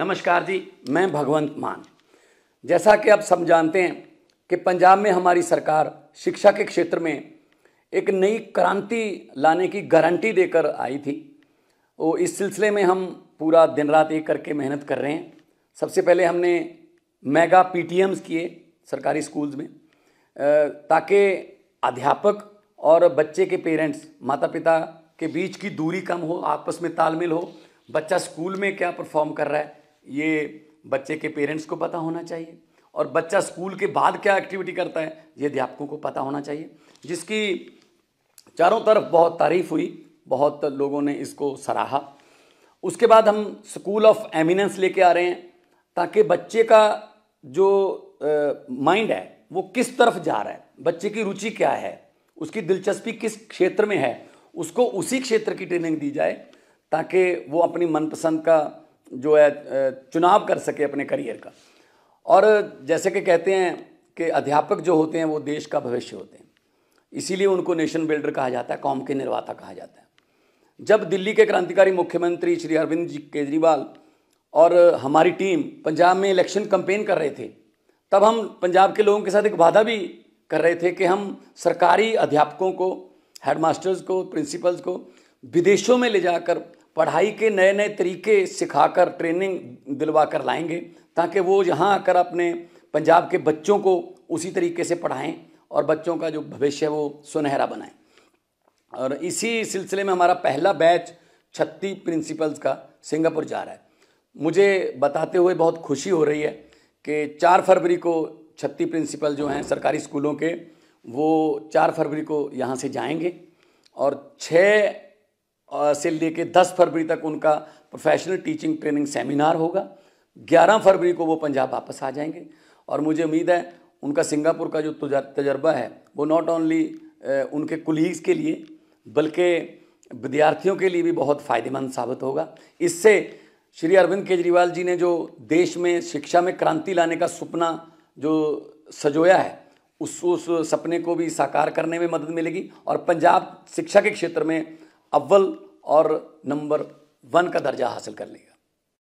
नमस्कार जी मैं भगवंत मान जैसा कि आप सब जानते हैं कि पंजाब में हमारी सरकार शिक्षा के क्षेत्र में एक नई क्रांति लाने की गारंटी देकर आई थी वो इस सिलसिले में हम पूरा दिन रात एक करके मेहनत कर रहे हैं सबसे पहले हमने मेगा पी किए सरकारी स्कूल्स में ताकि अध्यापक और बच्चे के पेरेंट्स माता पिता के बीच की दूरी कम हो आपस में तालमेल हो बच्चा स्कूल में क्या परफॉर्म कर रहा है ये बच्चे के पेरेंट्स को पता होना चाहिए और बच्चा स्कूल के बाद क्या एक्टिविटी करता है ये अध्यापकों को पता होना चाहिए जिसकी चारों तरफ बहुत तारीफ हुई बहुत लोगों ने इसको सराहा उसके बाद हम स्कूल ऑफ एमिनेंस लेके आ रहे हैं ताकि बच्चे का जो माइंड है वो किस तरफ जा रहा है बच्चे की रुचि क्या है उसकी दिलचस्पी किस क्षेत्र में है उसको उसी क्षेत्र की ट्रेनिंग दी जाए ताकि वो अपनी मनपसंद का जो है चुनाव कर सके अपने करियर का और जैसे कि कहते हैं कि अध्यापक जो होते हैं वो देश का भविष्य होते हैं इसीलिए उनको नेशन बिल्डर कहा जाता है कौम के निर्माता कहा जाता है जब दिल्ली के क्रांतिकारी मुख्यमंत्री श्री अरविंद जी केजरीवाल और हमारी टीम पंजाब में इलेक्शन कंपेन कर रहे थे तब हम पंजाब के लोगों के साथ एक वादा भी कर रहे थे कि हम सरकारी अध्यापकों को हेडमास्टर्स को प्रिंसिपल्स को विदेशों में ले जाकर पढ़ाई के नए नए तरीके सिखाकर ट्रेनिंग दिलवा कर लाएंगे ताकि वो यहाँ आकर अपने पंजाब के बच्चों को उसी तरीके से पढ़ाएं और बच्चों का जो भविष्य है वो सुनहरा बनाएं और इसी सिलसिले में हमारा पहला बैच छत्तीस प्रिंसिपल्स का सिंगापुर जा रहा है मुझे बताते हुए बहुत खुशी हो रही है कि चार फरवरी को छत्ती प्रिंसिपल जो हैं सरकारी स्कूलों के वो चार फरवरी को यहाँ से जाएंगे और छः से लेके 10 फरवरी तक उनका प्रोफेशनल टीचिंग ट्रेनिंग सेमिनार होगा 11 फरवरी को वो पंजाब वापस आ जाएंगे और मुझे उम्मीद है उनका सिंगापुर का जो तजर्बा है वो नॉट ओनली उनके कुलीग्स के लिए बल्कि विद्यार्थियों के लिए भी बहुत फ़ायदेमंद साबित होगा इससे श्री अरविंद केजरीवाल जी ने जो देश में शिक्षा में क्रांति लाने का सपना जो सजोया है उस उस सपने को भी साकार करने में मदद मिलेगी और पंजाब शिक्षा के क्षेत्र में अव्वल और नंबर वन का दर्जा हासिल कर लेगा